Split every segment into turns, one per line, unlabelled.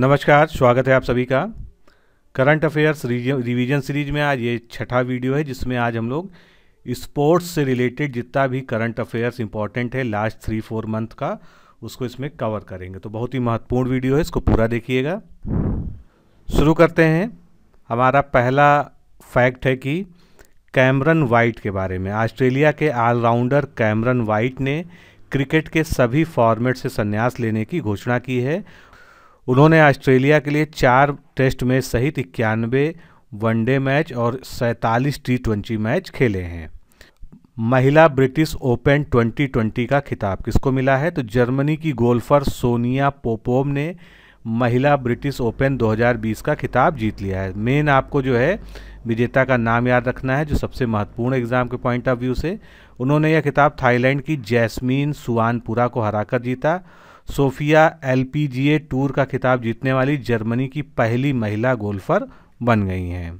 नमस्कार स्वागत है आप सभी का करंट अफेयर्स रिवीजन सीरीज में आज ये छठा वीडियो है जिसमें आज हम लोग स्पोर्ट्स से रिलेटेड जितना भी करंट अफेयर्स इंपॉर्टेंट है लास्ट थ्री फोर मंथ का उसको इसमें कवर करेंगे तो बहुत ही महत्वपूर्ण वीडियो है इसको पूरा देखिएगा शुरू करते हैं हमारा पहला फैक्ट है कि कैमरन वाइट के बारे में ऑस्ट्रेलिया के ऑलराउंडर कैमरन वाइट ने क्रिकेट के सभी फॉर्मेट से संन्यास लेने की घोषणा की है उन्होंने ऑस्ट्रेलिया के लिए चार टेस्ट मैच सहित इक्यानवे वनडे मैच और सैंतालीस टी ट्वेंटी मैच खेले हैं महिला ब्रिटिश ओपन 2020 का खिताब किसको मिला है तो जर्मनी की गोल्फर सोनिया पोपोम ने महिला ब्रिटिश ओपन 2020 का खिताब जीत लिया है मेन आपको जो है विजेता का नाम याद रखना है जो सबसे महत्वपूर्ण एग्जाम के पॉइंट ऑफ व्यू से उन्होंने यह खिताब थाईलैंड की जैस्मीन सुवानपुरा को हराकर जीता सोफिया एलपीजीए टूर का खिताब जीतने वाली जर्मनी की पहली महिला गोल्फर बन गई हैं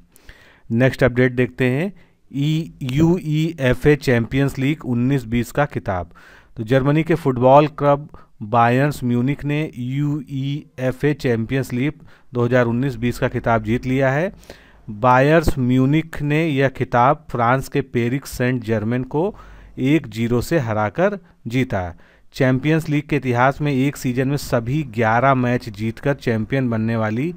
नेक्स्ट अपडेट देखते हैं E U E F A champions league 19-20 का खिताब तो जर्मनी के फुटबॉल क्लब बायर्स म्यूनिक ने you E F A champions league 2019-20 का खिताब जीत लिया है बायर्स म्यूनिक ने यह खिताब फ्रांस के पेरिक सेंट जर्मेन को एक जीरो से हराकर जीता चैंपियंस लीग के इतिहास में एक सीजन में सभी 11 मैच जीतकर चैंपियन बनने वाली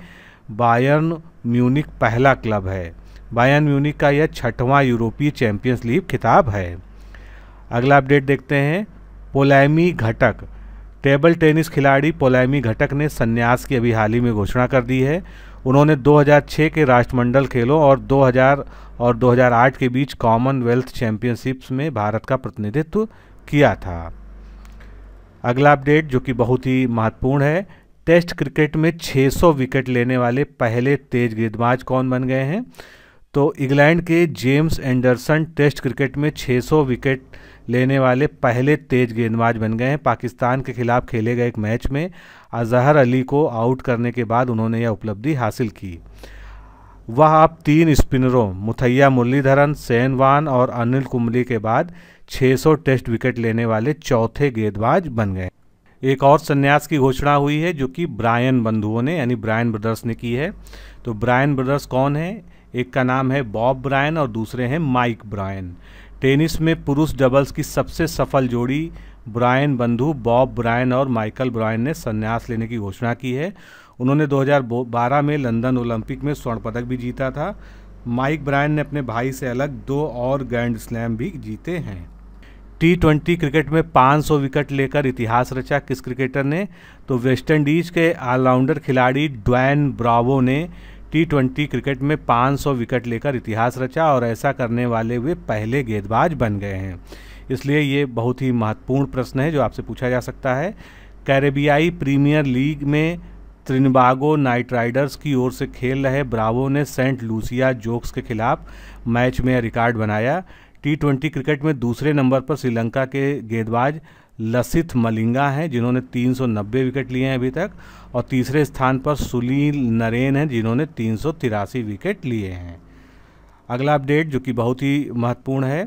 बायर्न म्यूनिक पहला क्लब है बायर्न म्यूनिक का यह छठवां यूरोपीय चैंपियंस लीग खिताब है अगला अपडेट देखते हैं पोलैमी घटक टेबल टेनिस खिलाड़ी पोलैमी घटक ने संन्यास की अभी हाल ही में घोषणा कर दी है उन्होंने 2006 के राष्ट्रमंडल खेलों और 2000 और 2008 के बीच कॉमनवेल्थ चैंपियनशिप्स में भारत का प्रतिनिधित्व किया था अगला अपडेट जो कि बहुत ही महत्वपूर्ण है टेस्ट क्रिकेट में 600 विकेट लेने वाले पहले तेज गेंदबाज कौन बन गए हैं तो इंग्लैंड के जेम्स एंडरसन टेस्ट क्रिकेट में 600 विकेट लेने वाले पहले तेज गेंदबाज बन गए हैं पाकिस्तान के खिलाफ खेले गए एक मैच में अजहर अली को आउट करने के बाद उन्होंने यह उपलब्धि हासिल की वह अब तीन स्पिनरों मुथैया मुरलीधरन सैन वान और अनिल कुंबली के बाद 600 टेस्ट विकेट लेने वाले चौथे गेंदबाज बन गए एक और संन्यास की घोषणा हुई है जो कि ब्रायन बंधुओं ने यानी ब्रायन ब्रदर्स ने की है तो ब्रायन ब्रदर्स कौन है एक का नाम है बॉब ब्रायन और दूसरे हैं माइक ब्रायन टेनिस में पुरुष डबल्स की सबसे सफल जोड़ी ब्रायन बंधु बॉब ब्रायन और माइकल ब्रायन ने संन्यास लेने की घोषणा की है उन्होंने 2012 में लंदन ओलंपिक में स्वर्ण पदक भी जीता था माइक ब्रायन ने अपने भाई से अलग दो और ग्रैंड स्लैम भी जीते हैं टी ट्वेंटी क्रिकेट में 500 विकेट लेकर इतिहास रचा किस क्रिकेटर ने तो वेस्टइंडीज़ के ऑलराउंडर खिलाड़ी ड्वैन ब्रावो ने टी ट्वेंटी क्रिकेट में 500 विकेट लेकर इतिहास रचा और ऐसा करने वाले वे पहले गेंदबाज बन गए हैं इसलिए ये बहुत ही महत्वपूर्ण प्रश्न है जो आपसे पूछा जा सकता है कैरेबियाई प्रीमियर लीग में त्रिनबागो नाइट राइडर्स की ओर से खेल रहे ब्रावो ने सेंट लूसिया जोक्स के खिलाफ मैच में रिकॉर्ड बनाया टी ट्वेंटी क्रिकेट में दूसरे नंबर पर श्रीलंका के गेंदबाज लसिथ मलिंगा हैं जिन्होंने 390 विकेट लिए हैं अभी तक और तीसरे स्थान पर सुनील नरेन हैं जिन्होंने तीन विकेट लिए हैं अगला अपडेट जो कि बहुत ही महत्वपूर्ण है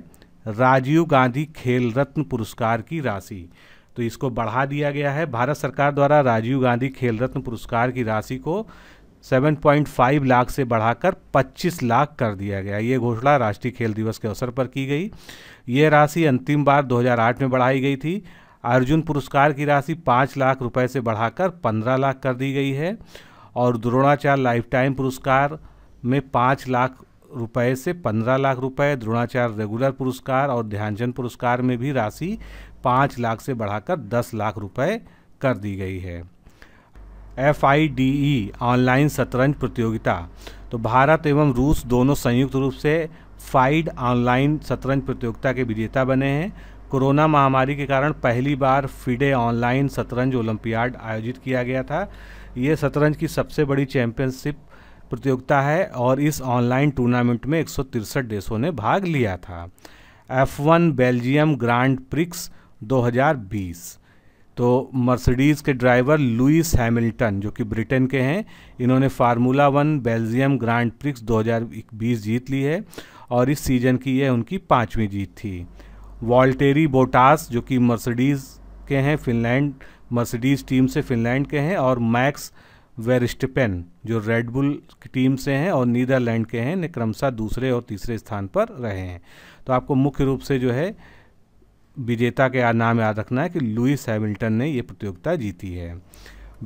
राजीव गांधी खेल रत्न पुरस्कार की राशि तो इसको बढ़ा दिया गया है भारत सरकार द्वारा राजीव गांधी खेल रत्न पुरस्कार की राशि को 7.5 लाख से बढ़ाकर 25 लाख कर दिया गया ये घोषणा राष्ट्रीय खेल दिवस के अवसर पर की गई ये राशि अंतिम बार 2008 में बढ़ाई गई थी अर्जुन पुरस्कार की राशि पाँच लाख रुपए से बढ़ाकर पंद्रह लाख कर दी गई है और द्रोणाचार्य लाइफ टाइम पुरस्कार में पाँच लाख रुपए से पंद्रह लाख रुपए द्रोणाचार्य रेगुलर पुरस्कार और ध्यानचंद पुरस्कार में भी राशि पाँच लाख से बढ़ाकर दस लाख रुपये कर दी गई है F I D E online शतरंज प्रतियोगिता तो भारत एवं रूस दोनों संयुक्त रूप से फाइड ऑनलाइन शतरंज प्रतियोगिता के विजेता बने हैं कोरोना महामारी के कारण पहली बार फिडे ऑनलाइन शतरंज ओलंपियाड आयोजित किया गया था ये शतरंज की सबसे बड़ी चैंपियनशिप प्रतियोगिता है और इस ऑनलाइन टूर्नामेंट में एक देशों ने भाग लिया था F one Belgium grand prix 2020 तो मर्सिडीज़ के ड्राइवर लुइस हैमिल्टन जो कि ब्रिटेन के हैं इन्होंने formula one Belgium grand prix 2020 जीत ली है और इस सीज़न की यह उनकी पाँचवीं जीत थी वॉल्टेरी बोटास जो कि मर्सिडीज़ के हैं फिनलैंड मर्सिडीज़ टीम से फिनलैंड के हैं और मैक्स वेरिस्टपेन जो रेडबुल की टीम से हैं और नीदरलैंड के हैं ने क्रमशः दूसरे और तीसरे स्थान पर रहे हैं तो आपको मुख्य रूप से जो है विजेता के नाम याद रखना है कि लुइस हैमिल्टन ने ये प्रतियोगिता जीती है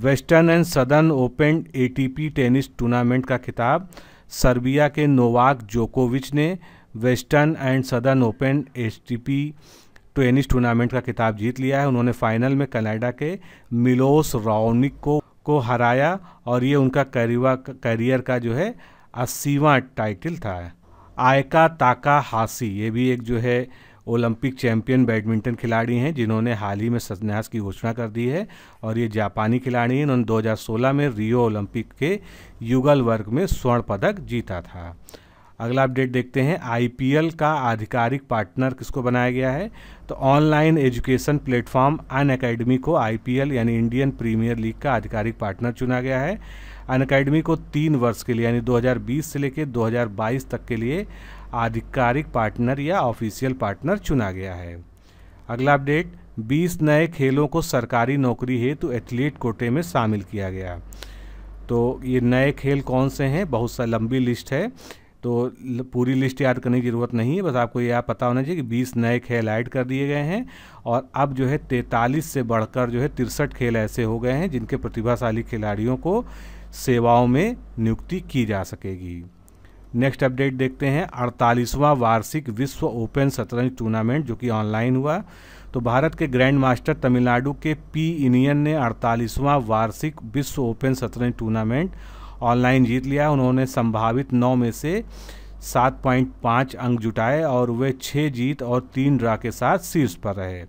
western and southern open a tennis tournament का खिताब सर्बिया के नोवाक जोकोविच ने western and southern open a tennis tournament का खिताब जीत लिया है उन्होंने फाइनल में कनाडा के मिलोस राउनिक को को हराया और ये उनका करीवा करियर का जो है अस्सीवा टाइटल था आयका ताका हासी ये भी एक जो है ओलंपिक चैंपियन बैडमिंटन खिलाड़ी हैं जिन्होंने हाल ही में संन्यास की घोषणा कर दी है और ये जापानी खिलाड़ी हैं इन्होंने 2016 में रियो ओलंपिक के युगल वर्ग में स्वर्ण पदक जीता था अगला अपडेट देखते हैं आई का आधिकारिक पार्टनर किसको बनाया गया है तो online education platform Unacademy को आई यानी इंडियन प्रीमियर लीग का आधिकारिक पार्टनर चुना गया है अन अकेडमी को तीन वर्ष के लिए यानी 2020 से लेकर 2022 तक के लिए आधिकारिक पार्टनर या ऑफिशियल पार्टनर चुना गया है अगला अपडेट 20 नए खेलों को सरकारी नौकरी हेतु एथलीट कोटे में शामिल किया गया तो ये नए खेल कौन से हैं बहुत सा लंबी लिस्ट है तो पूरी लिस्ट याद करने की ज़रूरत नहीं है बस आपको यह पता होना चाहिए कि 20 नए खेल ऐड कर दिए गए हैं और अब जो है तैंतालीस से बढ़कर जो है तिरसठ खेल ऐसे हो गए हैं जिनके प्रतिभाशाली खिलाड़ियों को सेवाओं में नियुक्ति की जा सकेगी नेक्स्ट अपडेट देखते हैं अड़तालीसवां वार्षिक विश्व ओपन शतरंज टूर्नामेंट जो कि ऑनलाइन हुआ तो भारत के ग्रैंड मास्टर तमिलनाडु के पी इनियन ने अड़तालीसवां वार्षिक विश्व ओपन शतरंज टूर्नामेंट ऑनलाइन जीत लिया उन्होंने संभावित नौ में से सात पॉइंट पाँच अंक जुटाए और वे छः जीत और तीन ड्रा के साथ शीर्ष पर रहे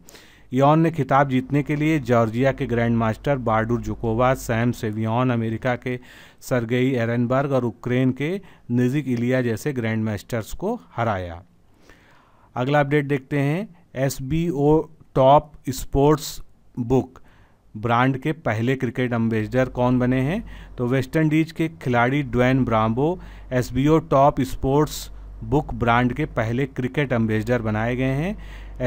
यौन ने खिताब जीतने के लिए जॉर्जिया के ग्रैंड मास्टर बार्डुर जुकोवा सैम सेवियन अमेरिका के सरगेई एरनबर्ग और यूक्रेन के निजिक इलिया जैसे ग्रैंड मास्टर्स को हराया अगला अपडेट देखते हैं as top sports book brand के पहले क्रिकेट एम्बेसडर कौन बने हैं तो वेस्ट इंडीज के खिलाड़ी Dwayne Bravo as top sports book brand के पहले क्रिकेट एम्बेसडर बनाए गए हैं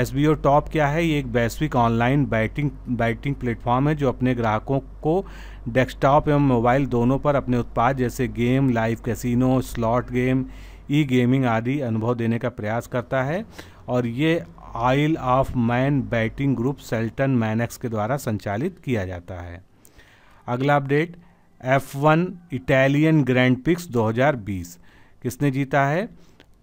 एस बी ओ टॉप क्या है ये एक वैश्विक ऑनलाइन बैटिंग बैटिंग प्लेटफॉर्म है जो अपने ग्राहकों को डेस्कटॉप एवं मोबाइल दोनों पर अपने उत्पाद जैसे game live casino slot game E gaming आदि अनुभव देने का प्रयास करता है और ये Isle of Man betting group Celton Manx के द्वारा संचालित किया जाता है अगला update one Italian grand prix 2020 किसने जीता है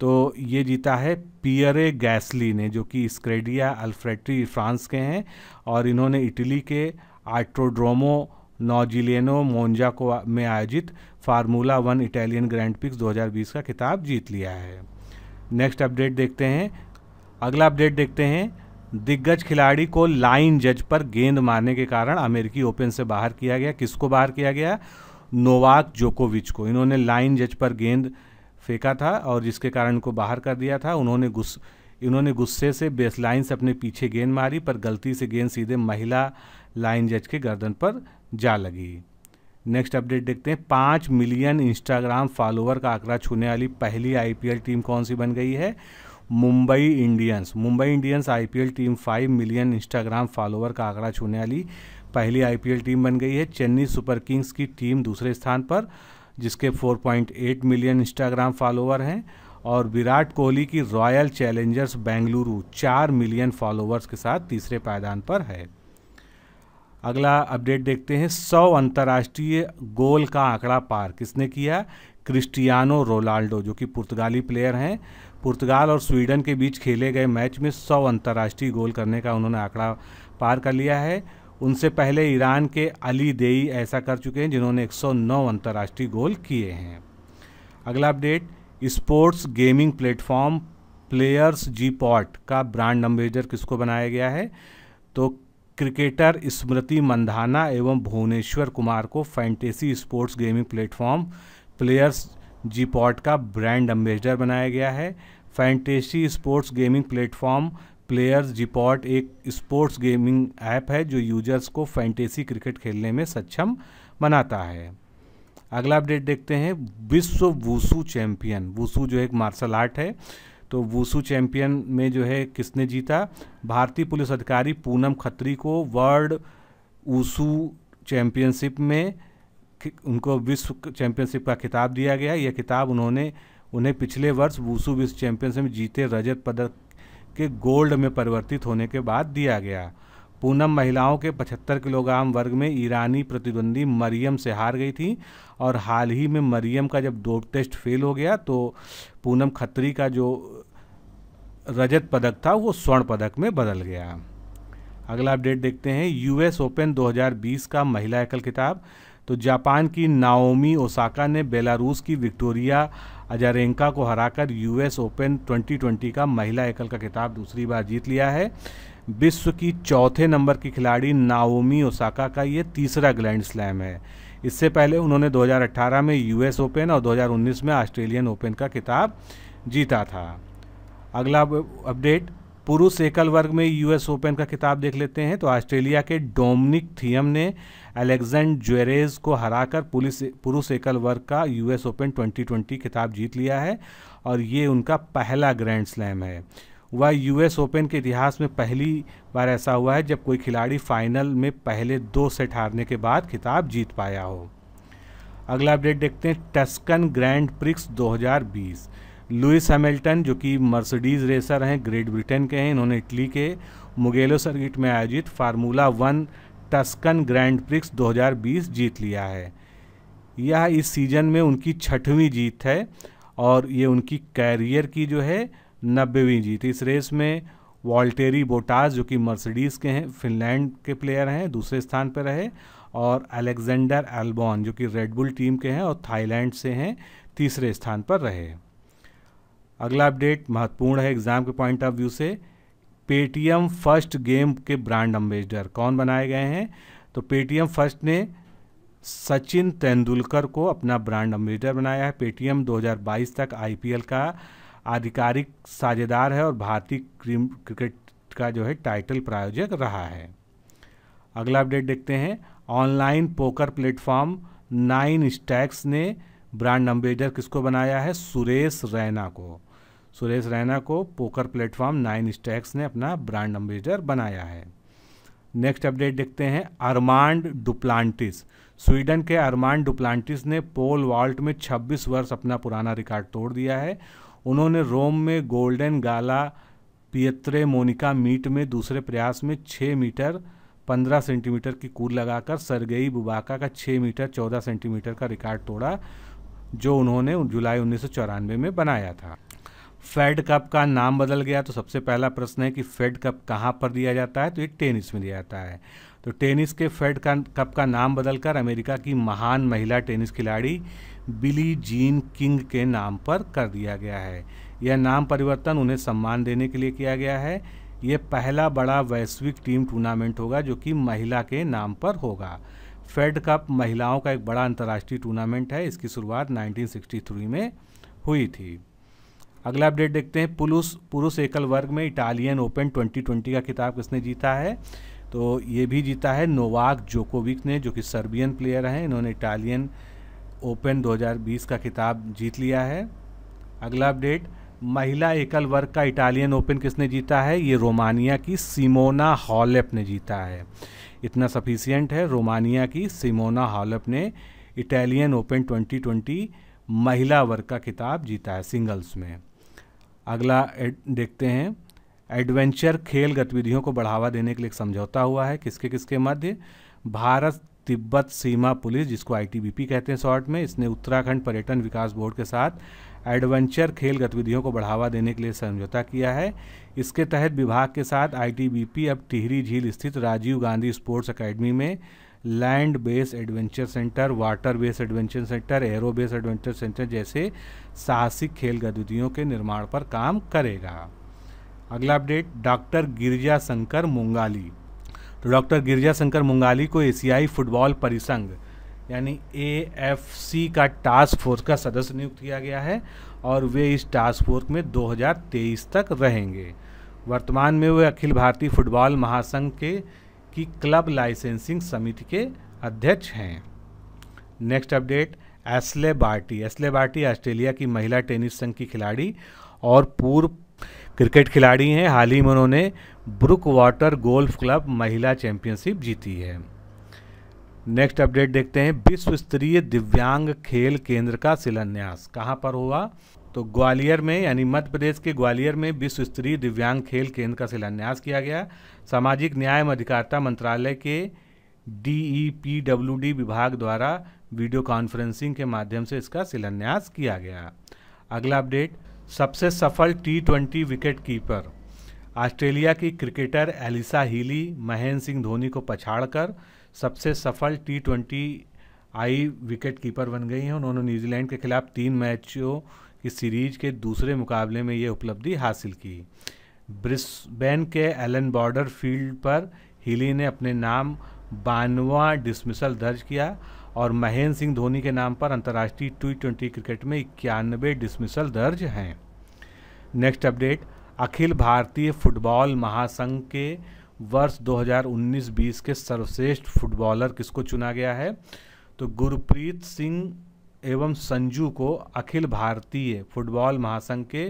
तो ये जीता है पियरे गैसली ने जो कि स्क्रेडिया अल्फ्रेट्री फ्रांस के हैं और इन्होंने इटली के आर्ट्रोड्रोमो नौजिलेनो मोन्जा को में आयोजित formula one Italian grand prix 2020 का खिताब जीत लिया है नेक्स्ट अपडेट देखते हैं अगला अपडेट देखते हैं दिग्गज खिलाड़ी को लाइन जज पर गेंद मारने के कारण अमेरिकी ओपन से बाहर किया गया किसको बाहर किया गया नोवाक जोकोविच को इन्होंने लाइन जज पर गेंद फेंका था और जिसके कारण को बाहर कर दिया था उन्होंने गुस्स इन्होंने गुस्से से बेसलाइन से अपने पीछे गेंद मारी पर गलती से गेंद सीधे महिला लाइन जज के गर्दन पर जा लगी नेक्स्ट अपडेट देखते हैं पाँच मिलियन इंस्टाग्राम फॉलोअर का आंकड़ा छूने वाली पहली आईपीएल टीम कौन सी बन गई है Mumbai Indians Mumbai Indians IPL team five million Instagram follower का आंकड़ा छूने वाली पहली आईपीएल टीम बन गई है चेन्नई सुपर किंग्स की टीम दूसरे स्थान पर जिसके 4.8 मिलियन इंस्टाग्राम फॉलोवर हैं और विराट कोहली की रॉयल चैलेंजर्स बेंगलुरु चार मिलियन फॉलोअर्स के साथ तीसरे पायदान पर है अगला अपडेट देखते हैं सौ अंतर्राष्ट्रीय गोल का आंकड़ा पार किसने किया क्रिस्टियानो रोनाल्डो जो कि पुर्तगाली प्लेयर हैं पुर्तगाल और स्वीडन के बीच खेले गए मैच में सौ अंतर्राष्ट्रीय गोल करने का उन्होंने आंकड़ा पार कर लिया है उनसे पहले ईरान के अली देई ऐसा कर चुके हैं जिन्होंने 109 अंतर्राष्ट्रीय गोल किए हैं अगला update sports gaming platform PlayerzPot का ब्रांड अम्बेजर किसको बनाया गया है तो क्रिकेटर स्मृति मंधाना एवं भुवनेश्वर कुमार को fantasy sports gaming platform PlayerzPot का ब्रांड एम्बेसडर बनाया गया है fantasy sports gaming platform PlayerzPot एक स्पोर्ट्स गेमिंग ऐप है जो यूजर्स को फैंटेसी क्रिकेट खेलने में सक्षम बनाता है अगला अपडेट देखते हैं विश्व वूसू चैम्पियन वूसू जो एक मार्शल आर्ट है तो वूसू चैम्पियन में जो है किसने जीता भारतीय पुलिस अधिकारी पूनम खत्री को वर्ल्ड वूसू चैंपियनशिप में उनको विश्व चैम्पियनशिप का खिताब दिया गया यह खिताब उन्होंने उन्हें पिछले वर्ष वूसू विश्व चैंपियनशिप में जीते रजत पदक के गोल्ड में परिवर्तित होने के बाद दिया गया पूनम महिलाओं के 75 किलोग्राम वर्ग में ईरानी प्रतिद्वंदी मरियम से हार गई थी और हाल ही में मरियम का जब डोप टेस्ट फेल हो गया तो पूनम खत्री का जो रजत पदक था वो स्वर्ण पदक में बदल गया अगला अपडेट देखते हैं यूएस ओपन 2020 का महिला एकल खिताब तो जापान की नाओमी ओसाका ने बेलारूस की विक्टोरिया अजारेंका को हराकर यूएस ओपन 2020 का महिला एकल का खिताब दूसरी बार जीत लिया है विश्व की चौथे नंबर की खिलाड़ी नाओमी ओसाका का ये तीसरा ग्रैंड स्लैम है इससे पहले उन्होंने 2018 में यूएस ओपन और 2019 में ऑस्ट्रेलियन ओपन का खिताब जीता था अगला अपडेट पुरुष एकल वर्ग में यूएस ओपन का खिताब देख लेते हैं तो ऑस्ट्रेलिया के डोमिनिक थियम ने अलेक्जेंड ज्वेरेज को हराकर पुलिस पुरुष एकल वर्ग का यूएस ओपन 2020 खिताब जीत लिया है और ये उनका पहला ग्रैंड स्लैम है वह यूएस ओपन के इतिहास में पहली बार ऐसा हुआ है जब कोई खिलाड़ी फाइनल में पहले दो सेट हारने के बाद खिताब जीत पाया हो अगला अपडेट देखते हैं Tuscan grand prix 2020 Lewis Hamilton जो कि मर्सिडीज रेसर हैं ग्रेट ब्रिटेन के हैं इन्होंने इटली के मुगेलो सर्किट में आयोजित formula one Tuscan grand prix 2020 जीत लिया है यह इस सीजन में उनकी छठवीं जीत है और ये उनकी कैरियर की जो है नब्बेवीं जीत इस रेस में वॉल्टेरी बोटास जो कि मर्सिडीज़ के हैं फिनलैंड के प्लेयर हैं दूसरे स्थान पर रहे और अलेक्जेंडर एल्बॉन जो कि रेडबुल टीम के हैं और थाईलैंड से हैं तीसरे स्थान पर रहे अगला अपडेट महत्वपूर्ण है एग्ज़ाम के पॉइंट ऑफ व्यू से पेटीएम फर्स्ट गेम के ब्रांड अम्बेसडर कौन बनाए गए हैं तो पेटीएम फर्स्ट ने सचिन तेंदुलकर को अपना ब्रांड अम्बेसडर बनाया है पेटीएम 2022 तक आईपीएल का आधिकारिक साझेदार है और भारतीय क्रिकेट का जो है टाइटल प्रायोजक रहा है अगला अपडेट देखते हैं online poker platform nine stacks ने ब्रांड अम्बेडर किसको बनाया है सुरेश रैना को सुरेश रैना को पोकर प्लेटफॉर्म नाइन स्टैक्स ने अपना ब्रांड एम्बेसडर बनाया है नेक्स्ट अपडेट देखते हैं अरमांड डुप्लांटिस स्वीडन के अरमांड डुप्लांटिस ने पोल वॉल्ट में 26 वर्ष अपना पुराना रिकॉर्ड तोड़ दिया है उन्होंने रोम में golden gala Pietro Mennea meet में दूसरे प्रयास में 6 मीटर 15 सेंटीमीटर की कूद लगाकर सरगेई बुबाका का 6 मीटर 14 सेंटीमीटर का रिकॉर्ड तोड़ा जो उन्होंने जुलाई उन्नीस में बनाया था फेड कप का नाम बदल गया तो सबसे पहला प्रश्न है कि फेड कप कहाँ पर दिया जाता है तो ये टेनिस में दिया जाता है तो टेनिस के फेड का कप का नाम बदलकर अमेरिका की महान महिला टेनिस खिलाड़ी बिली जीन किंग के नाम पर कर दिया गया है यह नाम परिवर्तन उन्हें सम्मान देने के लिए किया गया है यह पहला बड़ा वैश्विक टीम टूर्नामेंट होगा जो कि महिला के नाम पर होगा फेड कप महिलाओं का एक बड़ा अंतर्राष्ट्रीय टूर्नामेंट है इसकी शुरुआत 1963 में हुई थी अगला अपडेट देखते हैं पुलुष पुरुष एकल वर्ग में इटालियन ओपन 2020 का खिताब किसने जीता है तो ये भी जीता है नोवाक जोकोविक ने जो कि सर्बियन प्लेयर हैं इन्होंने इटालियन ओपन 2020 का खिताब जीत लिया है अगला अपडेट महिला एकल वर्ग का इटालियन ओपन किसने जीता है ये रोमानिया की सिमोना हॉलेप ने जीता है इतना सफिशियंट है रोमानिया की सिमोना हॉलप ने इटालियन ओपन 2020 महिला वर्ग का खिताब जीता है सिंगल्स में अगला देखते हैं एडवेंचर खेल गतिविधियों को बढ़ावा देने के लिए समझौता हुआ है किसके किसके मध्य भारत तिब्बत सीमा पुलिस जिसको आईटीबीपी कहते हैं शॉर्ट में इसने उत्तराखंड पर्यटन विकास बोर्ड के साथ एडवेंचर खेल गतिविधियों को बढ़ावा देने के लिए समझौता किया है इसके तहत विभाग के साथ आईटीबीपी अब टिहरी झील स्थित राजीव गांधी स्पोर्ट्स अकेडमी में land base adventure centre water base adventure centre aero base adventure centre जैसे साहसिक खेल गतिविधियों के निर्माण पर काम करेगा अगला अपडेट डॉक्टर गिरजा शंकर मुंगाली तो डॉक्टर गिरजा शंकर मुंगाली को एशियाई फुटबॉल परिसंघ यानी सी का टास्क फोर्स का सदस्य नियुक्त किया गया है और वे इस टास्क फोर्स में 2023 तक रहेंगे वर्तमान में वे अखिल भारतीय फुटबॉल महासंघ के की क्लब लाइसेंसिंग समिति के अध्यक्ष हैं next update Ashleigh Barty Ashleigh Barty Australia की महिला टेनिस संघ की खिलाड़ी और पूर्व क्रिकेट खिलाड़ी हैं हाल ही में उन्होंने ब्रुक वाटर गोल्फ क्लब महिला चैंपियनशिप जीती है नेक्स्ट अपडेट देखते हैं विश्व स्तरीय दिव्यांग खेल केंद्र का शिलान्यास कहाँ पर हुआ तो ग्वालियर में यानी मध्य प्रदेश के ग्वालियर में विश्व स्तरीय दिव्यांग खेल केंद्र का शिलान्यास किया गया सामाजिक न्याय एवं अधिकारिता मंत्रालय के D E P W D विभाग द्वारा वीडियो कॉन्फ्रेंसिंग के माध्यम से इसका शिलान्यास किया गया अगला अपडेट सबसे सफल T twenty wicket keeper Australia की cricketer Alyssa Healy Mahendra Singh Dhoni को पछाड़कर सबसे सफल T twenty I wicket keeper बन गई हैं उन्होंने न्यूजीलैंड के खिलाफ तीन मैचों की सीरीज के दूसरे मुकाबले में ये उपलब्धि हासिल की ब्रिस्बेन के एलन बॉर्डर फील्ड पर हिली ने अपने नाम बानवा डिसमिसल दर्ज किया और महेंद्र सिंह धोनी के नाम पर अंतर्राष्ट्रीय टी ट्वेंटी क्रिकेट में इक्यानवे डिसमिसल दर्ज हैं नेक्स्ट अपडेट अखिल भारतीय फुटबॉल महासंघ के वर्ष 2019-20 के सर्वश्रेष्ठ फुटबॉलर किसको चुना गया है तो गुरप्रीत सिंह एवं संजू को अखिल भारतीय फुटबॉल महासंघ के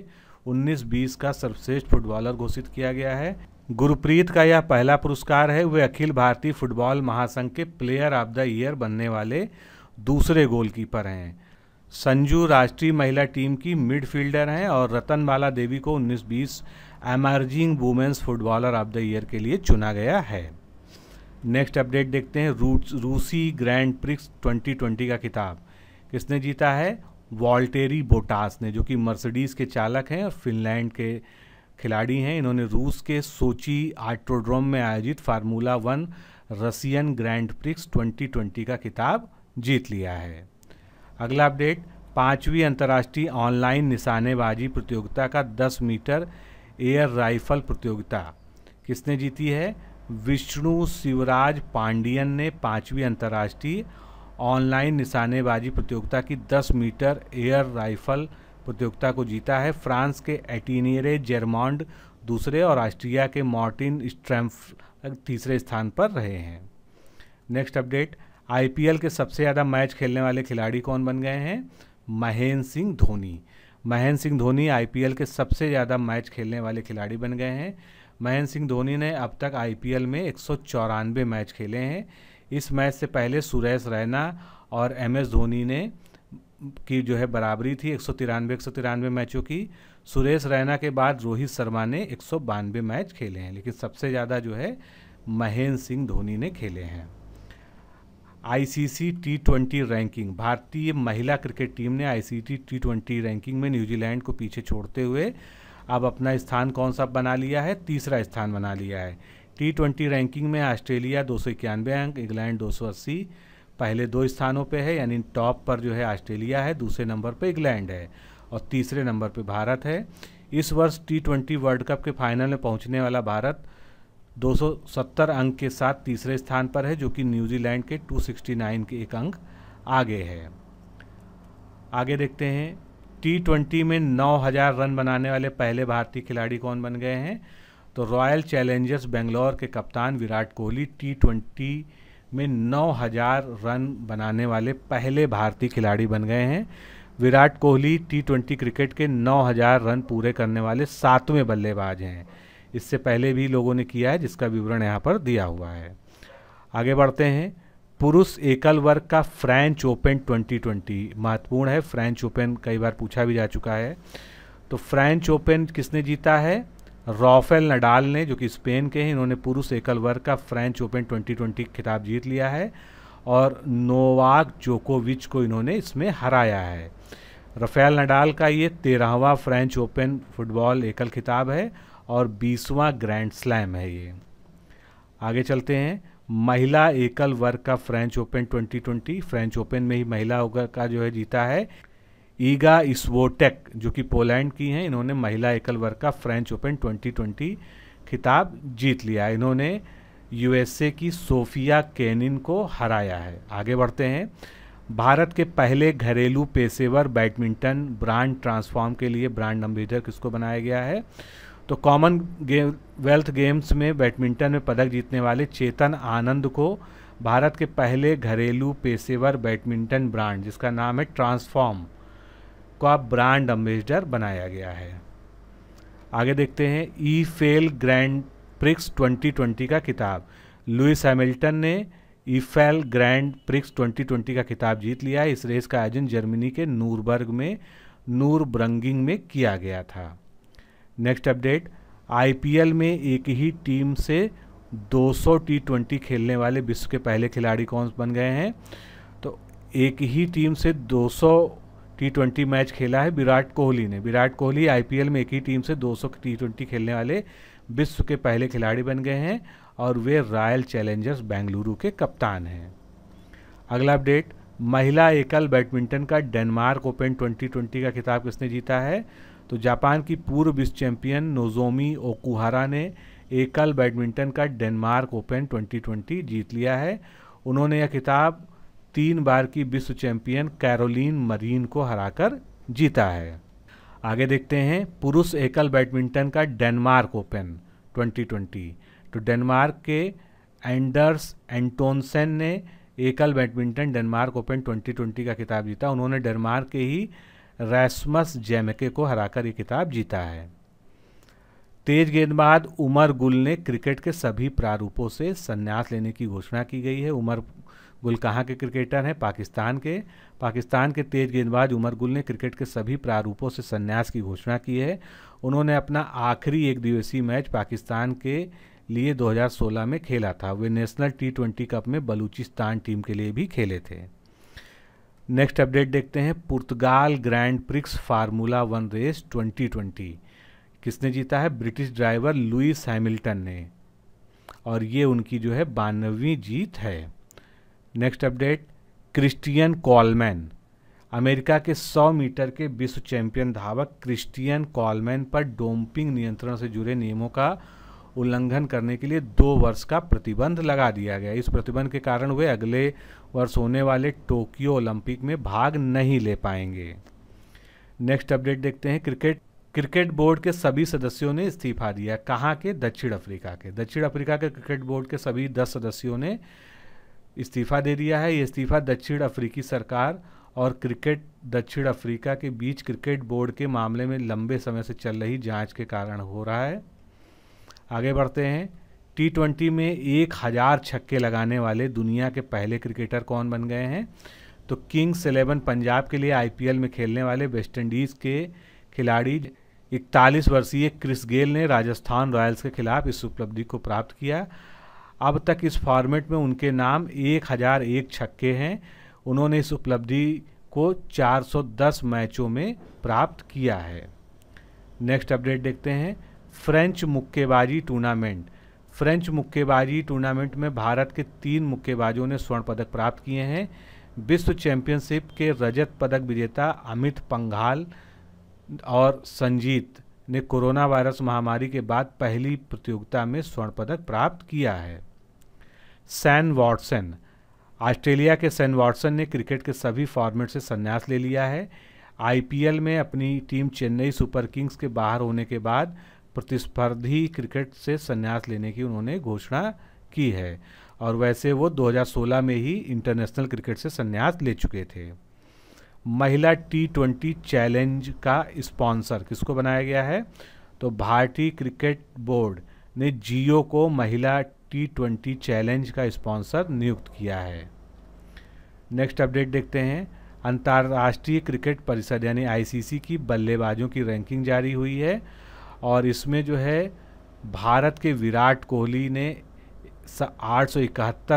19-20 का सर्वश्रेष्ठ फुटबॉलर घोषित किया गया है गुरुप्रीत का यह पहला पुरस्कार है वे अखिल भारतीय फुटबॉल महासंघ के प्लेयर ऑफ द ईयर बनने वाले दूसरे गोलकीपर हैं संजू राष्ट्रीय महिला टीम की मिडफील्डर हैं और बाला देवी को 19 बीस emerging women's footballer of the year के लिए चुना गया है नेक्स्ट अपडेट देखते हैं रूसी ग्रैंड प्रिक्स 2020 का खिताब किसने जीता है वॉल्टेरी बोटास ने जो कि मर्सिडीज़ के चालक हैं और फिनलैंड के खिलाड़ी हैं इन्होंने रूस के सोची आर्ट्रोड्रोम में आयोजित formula one Russian grand prix 2020 का खिताब जीत लिया है अगला अपडेट पाँचवीं अंतर्राष्ट्रीय ऑनलाइन निशानेबाजी प्रतियोगिता का 10 मीटर एयर राइफल प्रतियोगिता किसने जीती है विष्णु शिवराज पांडियन ने पाँचवीं अंतर्राष्ट्रीय ऑनलाइन निशानेबाजी प्रतियोगिता की 10 मीटर एयर राइफल प्रतियोगिता को जीता है फ्रांस के एटीनियरे जेरमॉन्ड दूसरे और ऑस्ट्रिया के मार्टिन स्ट्रैम्फ तीसरे स्थान पर रहे हैं नेक्स्ट अपडेट आईपीएल के सबसे ज़्यादा मैच खेलने वाले खिलाड़ी कौन बन गए हैं महेंद्र सिंह धोनी महेंद्र सिंह धोनी आईपीएल के सबसे ज़्यादा मैच खेलने वाले खिलाड़ी बन गए हैं महेंद्र सिंह धोनी ने अब तक आईपीएल में एक मैच खेले हैं इस मैच से पहले सुरेश रैना और एम एस धोनी ने की जो है बराबरी थी एक सौ तिरानवे एक सौ तिरानवे मैचों की सुरेश रैना के बाद रोहित शर्मा ने एक सौ बानवे मैच खेले हैं लेकिन सबसे ज़्यादा जो है महेंद्र सिंह धोनी ने खेले हैं आईसीसी टी ट्वेंटी रैंकिंग भारतीय महिला क्रिकेट टीम ने आईसीसी टी ट्वेंटी रैंकिंग में न्यूजीलैंड को पीछे छोड़ते हुए अब अपना स्थान कौन सा बना लिया है तीसरा स्थान बना लिया है टी ट्वेंटी रैंकिंग में ऑस्ट्रेलिया दो सौ इक्यानवे अंक इंग्लैंड दो सौ अस्सी पहले दो स्थानों पे है यानी टॉप पर जो है ऑस्ट्रेलिया है दूसरे नंबर पे इंग्लैंड है और तीसरे नंबर पे भारत है इस वर्ष टी ट्वेंटी वर्ल्ड कप के फाइनल में पहुंचने वाला भारत 270 अंक के साथ तीसरे स्थान पर है जो कि न्यूजीलैंड के 269 के एक अंक आगे है आगे देखते हैं टी ट्वेंटी में 9000 रन बनाने वाले पहले भारतीय खिलाड़ी कौन बन गए हैं तो रॉयल चैलेंजर्स बेंगलोर के कप्तान विराट कोहली टी ट्वेंटी में 9000 रन बनाने वाले पहले भारतीय खिलाड़ी बन गए हैं Virat Kohli T twenty cricket के 9000 रन पूरे करने वाले सातवें बल्लेबाज हैं इससे पहले भी लोगों ने किया है जिसका विवरण यहाँ पर दिया हुआ है आगे बढ़ते हैं पुरुष एकल वर्ग का फ्रेंच ओपन 2020 महत्वपूर्ण है फ्रेंच ओपन कई बार पूछा भी जा चुका है तो फ्रेंच ओपन किसने जीता है राफेल नडाल ने जो कि स्पेन के हैं इन्होंने पुरुष एकल वर्ग का फ्रेंच ओपन 2020 खिताब जीत लिया है और नोवाक जोकोविच को इन्होंने इसमें हराया है राफेल नडाल का ये तेरहवा फ्रेंच ओपन फुटबॉल एकल खिताब है और बीसवा ग्रैंड स्लैम है ये आगे चलते हैं महिला एकल वर्ग का फ्रेंच ओपन 2020 फ्रेंच ओपन में ही महिला का जो है जीता है ईगा इसवोटेक जो कि पोलैंड की हैं इन्होंने महिला एकल वर्ग का फ्रेंच ओपन 2020 खिताब जीत लिया इन्होंने यूएसए की सोफिया केनिन को हराया है आगे बढ़ते हैं भारत के पहले घरेलू पेशेवर बैडमिंटन ब्रांड ट्रांसफॉर्म के लिए ब्रांड अम्बेडर किसको बनाया गया है तो कॉमन गेम वेल्थ गेम्स में बैडमिंटन में पदक जीतने वाले चेतन आनंद को भारत के पहले घरेलू पेशेवर बैडमिंटन ब्रांड जिसका नाम है ट्रांसफॉर्म को आप ब्रांड एम्बेसडर बनाया गया है आगे देखते हैं ई फेल ग्रैंड प्रिक्स 2020 का किताब लुइस हैमिल्टन ने ई फेल ग्रैंड प्रिक्स 2020 का किताब जीत लिया है इस रेस का आयोजन जर्मनी के नूरबर्ग में नूरब्रंगिंग में किया गया था नेक्स्ट अपडेट आईपीएल में एक ही टीम से 200 टी खेलने वाले विश्व के पहले खिलाड़ी कौन बन गए हैं तो एक ही टीम से 200 टी मैच खेला है विराट कोहली ने विराट कोहली आईपीएल में एक ही टीम से 200 टी खेलने वाले विश्व के पहले खिलाड़ी बन गए हैं और वे रॉयल चैलेंजर्स बेंगलुरु के कप्तान हैं अगला अपडेट महिला एकल बैडमिंटन का डेनमार्क ओपन 2020 का खिताब किसने जीता है तो जापान की पूर्व विश्व चैंपियन नोजोमी ओकुहारा ने एकल बैडमिंटन का डेनमार्क ओपन 2020 जीत लिया है उन्होंने यह खिताब तीन बार की विश्व चैंपियन कैरोलिन मरीन को हराकर जीता है आगे देखते हैं पुरुष एकल बैडमिंटन का डेनमार्क ओपन 2020 तो डेनमार्क के एंडर्स एंटोनसेन ने एकल बैडमिंटन डेनमार्क ओपन 2020 का खिताब जीता उन्होंने डेनमार्क के ही रैसमस जैमके को हराकर ये खिताब जीता है तेज गेंदबाज उमर गुल ने क्रिकेट के सभी प्रारूपों से संन्यास लेने की घोषणा की गई है उमर गुल कहाँ के क्रिकेटर हैं पाकिस्तान के पाकिस्तान के तेज गेंदबाज उमर गुल ने क्रिकेट के सभी प्रारूपों से संन्यास की घोषणा की है उन्होंने अपना आखिरी एक दिवसीय मैच पाकिस्तान के लिए 2016 में खेला था वे नेशनल टी ट्वेंटी कप में बलूचिस्तान टीम के लिए भी खेले थे नेक्स्ट अपडेट देखते हैं Portugal grand prix formula one race 2020 किसने जीता है ब्रिटिश ड्राइवर लुइस हैमिल्टन ने और ये उनकी जो है बानवी जीत है next update Christian Coleman America के 100 मीटर के विश्व चैंपियन धावक क्रिस्टियन कॉलमैन पर डोम्पिंग नियंत्रण से जुड़े नियमों का उल्लंघन करने के लिए दो वर्ष का प्रतिबंध लगा दिया गया इस प्रतिबंध के कारण वे अगले वर्ष होने वाले टोक्यो ओलंपिक में भाग नहीं ले पाएंगे नेक्स्ट अपडेट देखते हैं क्रिकेट क्रिकेट बोर्ड के सभी सदस्यों ने इस्तीफा दिया कहाँ के दक्षिण अफ्रीका के दक्षिण अफ्रीका के क्रिकेट बोर्ड के सभी दस सदस्यों ने इस्तीफ़ा दे दिया है ये इस्तीफ़ा दक्षिण अफ्रीकी सरकार और क्रिकेट दक्षिण अफ्रीका के बीच क्रिकेट बोर्ड के मामले में लंबे समय से चल रही जांच के कारण हो रहा है आगे बढ़ते हैं टी ट्वेंटी में एक हज़ार छक्के लगाने वाले दुनिया के पहले क्रिकेटर कौन बन गए हैं तो किंग्स इलेवन पंजाब के लिए आई में खेलने वाले वेस्टइंडीज़ के खिलाड़ी इकतालीस वर्षीय क्रिस गेल ने राजस्थान रॉयल्स के खिलाफ इस उपलब्धि को प्राप्त किया अब तक इस फॉर्मेट में उनके नाम एक हज़ार एक छक्के हैं उन्होंने इस उपलब्धि को 410 मैचों में प्राप्त किया है नेक्स्ट अपडेट देखते हैं फ्रेंच मुक्केबाजी टूर्नामेंट फ्रेंच मुक्केबाजी टूर्नामेंट में भारत के तीन मुक्केबाजों ने स्वर्ण पदक प्राप्त किए हैं विश्व चैंपियनशिप के रजत पदक विजेता अमित पंघाल और संजीत ने कोरोना वायरस महामारी के बाद पहली प्रतियोगिता में स्वर्ण पदक प्राप्त किया है सैन वॉटसन ऑस्ट्रेलिया के सैन वॉटसन ने क्रिकेट के सभी फॉर्मेट से संन्यास ले लिया है आईपीएल में अपनी टीम चेन्नई सुपर किंग्स के बाहर होने के बाद प्रतिस्पर्धी क्रिकेट से संन्यास लेने की उन्होंने घोषणा की है और वैसे वो 2016 में ही इंटरनेशनल क्रिकेट से संन्यास ले चुके थे महिला टी ट्वेंटी चैलेंज का स्पॉन्सर किसको बनाया गया है तो भारतीय क्रिकेट बोर्ड ने जियो को महिला टी ट्वेंटी चैलेंज का स्पॉन्सर नियुक्त किया है नेक्स्ट अपडेट देखते हैं अंतर्राष्ट्रीय क्रिकेट परिषद यानी आईसीसी की बल्लेबाजों की रैंकिंग जारी हुई है और इसमें जो है भारत के विराट कोहली ने आठ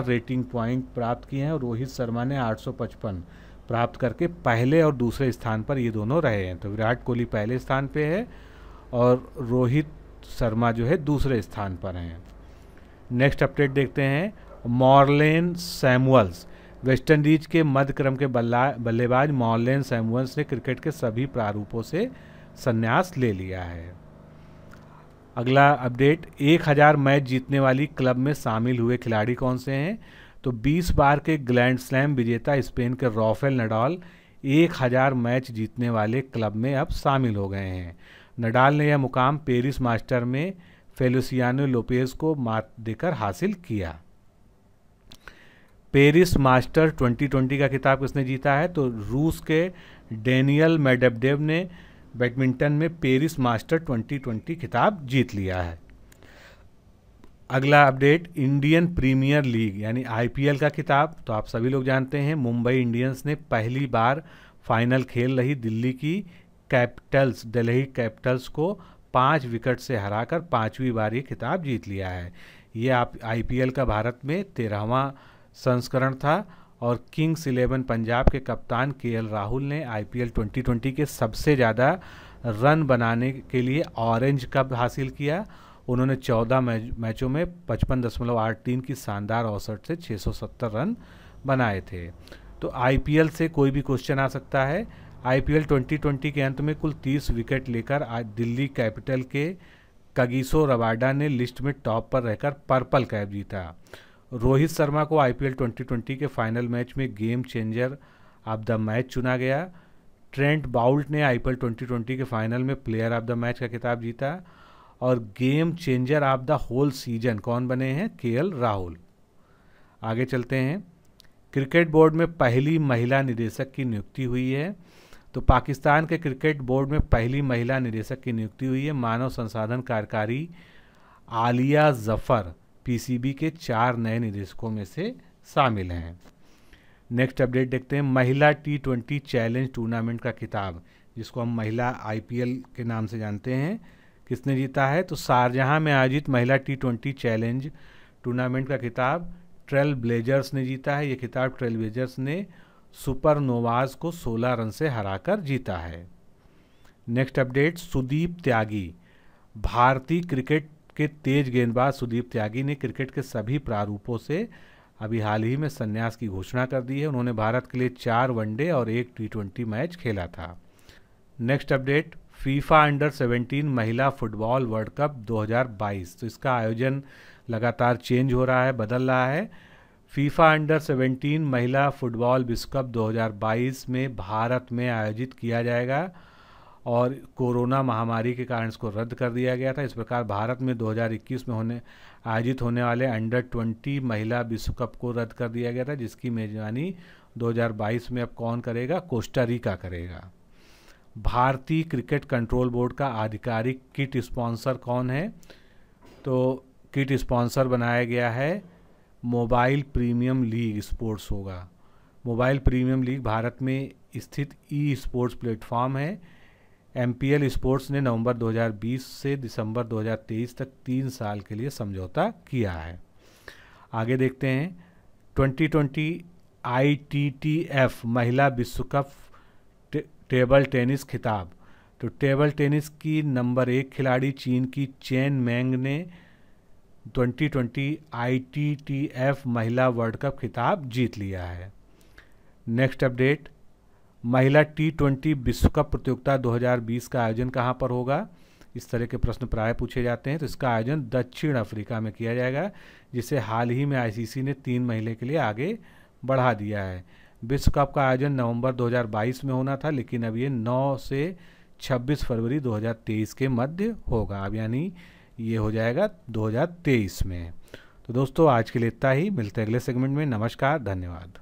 रेटिंग पॉइंट प्राप्त किए हैं और रोहित शर्मा ने 855 प्राप्त करके पहले और दूसरे स्थान पर ये दोनों रहे हैं तो विराट कोहली पहले स्थान पे है और रोहित शर्मा जो है दूसरे स्थान पर हैं नेक्स्ट अपडेट देखते हैं मॉर्लेन सैमुअल्स वेस्ट इंडीज के मध्य क्रम के बल्लेबाज मॉर्लेन सैमुअल्स ने क्रिकेट के सभी प्रारूपों से संन्यास ले लिया है अगला अपडेट 1000 मैच जीतने वाली क्लब में शामिल हुए खिलाड़ी कौन से हैं तो 20 बार के ग्लैंड स्लैम विजेता स्पेन के रॉफेल नडाल 1000 मैच जीतने वाले क्लब में अब शामिल हो गए हैं नडाल ने यह मुकाम पेरिस मास्टर में फेलुसियानो लोपेज को मात देकर हासिल किया पेरिस मास्टर 2020 का खिताब किसने जीता है तो रूस के डेनियल मेडेबडेव ने बैडमिंटन में पेरिस मास्टर 2020 खिताब जीत लिया है अगला अपडेट इंडियन प्रीमियर लीग यानी आईपीएल का खिताब तो आप सभी लोग जानते हैं मुंबई इंडियंस ने पहली बार फाइनल खेल रही दिल्ली की कैपिटल्स दिल्ली कैपिटल्स को पाँच विकेट से हराकर पाँचवीं बार ये खिताब जीत लिया है ये आप आईपीएल का भारत में तेरहवा संस्करण था और किंग्स इलेवन पंजाब के कप्तान के राहुल ने आईपीएल 2020 के सबसे ज़्यादा रन बनाने के लिए ऑरेंज कप हासिल किया उन्होंने 14 मैच, मैचों में पचपन दशमलव आठ तीन की शानदार औसत से 670 रन बनाए थे तो आईपीएल से कोई भी क्वेश्चन आ सकता है आईपीएल 2020 के अंत में कुल 30 विकेट लेकर आज दिल्ली कैपिटल के कगिसो रवाडा ने लिस्ट में टॉप पर रहकर पर्पल कैप जीता रोहित शर्मा को आईपीएल 2020 के फाइनल मैच में game changer of the match चुना गया ट्रेंट बाउल्ट ने आईपीएल 2020 के फाइनल में प्लेयर ऑफ द मैच का खिताब जीता और game changer of the whole season कौन बने हैं के राहुल आगे चलते हैं क्रिकेट बोर्ड में पहली महिला निदेशक की नियुक्ति हुई है तो पाकिस्तान के क्रिकेट बोर्ड में पहली महिला निदेशक की नियुक्ति हुई है मानव संसाधन कार्यकारी आलिया जफ़र पीसीबी के चार नए निदेशकों में से शामिल हैं नेक्स्ट अपडेट देखते हैं महिला टी ट्वेंटी चैलेंज टूर्नामेंट का किताब जिसको हम महिला आईपीएल के नाम से जानते हैं किसने जीता है तो शारजहाँ में आयोजित महिला टी ट्वेंटी चैलेंज टूर्नामेंट का किताब ट्रेल ब्लेजर्स ने जीता है ये किताब ट्रेल ब्लेजर्स ने सुपरनोवाज को 16 रन से हराकर जीता है नेक्स्ट अपडेट सुदीप त्यागी भारतीय क्रिकेट के तेज गेंदबाज सुदीप त्यागी ने क्रिकेट के सभी प्रारूपों से अभी हाल ही में संन्यास की घोषणा कर दी है उन्होंने भारत के लिए चार वनडे और एक टी ट्वेंटी मैच खेला था नेक्स्ट अपडेट फीफा अंडर 17 महिला फुटबॉल वर्ल्ड कप 2022 तो इसका आयोजन लगातार चेंज हो रहा है बदल रहा है फीफा अंडर 17 महिला फुटबॉल विश्व कप 2022 में भारत में आयोजित किया जाएगा और कोरोना महामारी के कारण इसको रद्द कर दिया गया था इस प्रकार भारत में 2021 में होने आयोजित होने वाले अंडर 20 महिला विश्व कप को रद्द कर दिया गया था जिसकी मेजबानी 2022 में अब कौन करेगा कोस्टारिका करेगा भारतीय क्रिकेट कंट्रोल बोर्ड का आधिकारिक किट स्पॉन्सर कौन है तो किट स्पॉन्सर बनाया गया है मोबाइल प्रीमियम लीग स्पोर्ट्स होगा मोबाइल प्रीमियम लीग भारत में स्थित ई स्पोर्ट्स प्लेटफॉर्म है एम स्पोर्ट्स ने नवंबर 2020 से दिसंबर 2023 तक तीन साल के लिए समझौता किया है आगे देखते हैं 2020 आईटीटीएफ महिला विश्व कप टेबल टेनिस खिताब तो टेबल टेनिस की नंबर एक खिलाड़ी चीन की चेन मैंग ने 2020 आईटीटीएफ महिला वर्ल्ड कप खिताब जीत लिया है नेक्स्ट अपडेट महिला टी ट्वेंटी विश्व कप प्रतियोगिता 2020 का आयोजन कहाँ पर होगा इस तरह के प्रश्न प्राय पूछे जाते हैं तो इसका आयोजन दक्षिण अफ्रीका में किया जाएगा जिसे हाल ही में आईसीसी ने तीन महीने के लिए आगे बढ़ा दिया है विश्व कप का आयोजन नवंबर 2022 में होना था लेकिन अब ये 9 से 26 फरवरी 2023 के मध्य होगा अब यानी ये हो जाएगा 2023 में तो दोस्तों आज के लिए इतना ही मिलते हैं अगले सेगमेंट में नमस्कार धन्यवाद